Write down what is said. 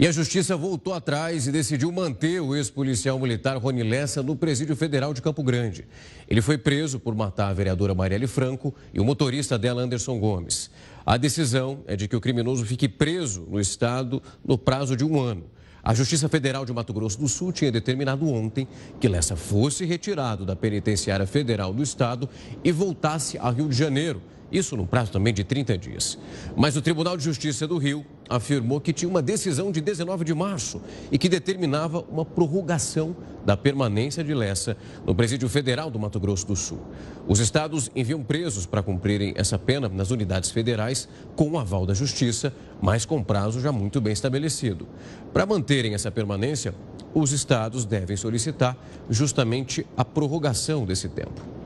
E a justiça voltou atrás e decidiu manter o ex-policial militar Rony Lessa no presídio federal de Campo Grande. Ele foi preso por matar a vereadora Marielle Franco e o motorista dela Anderson Gomes. A decisão é de que o criminoso fique preso no estado no prazo de um ano. A Justiça Federal de Mato Grosso do Sul tinha determinado ontem que Lessa fosse retirado da penitenciária federal do estado e voltasse a Rio de Janeiro isso no prazo também de 30 dias. Mas o Tribunal de Justiça do Rio afirmou que tinha uma decisão de 19 de março e que determinava uma prorrogação da permanência de Lessa no Presídio Federal do Mato Grosso do Sul. Os estados enviam presos para cumprirem essa pena nas unidades federais com o aval da Justiça, mas com prazo já muito bem estabelecido. Para manterem essa permanência, os estados devem solicitar justamente a prorrogação desse tempo.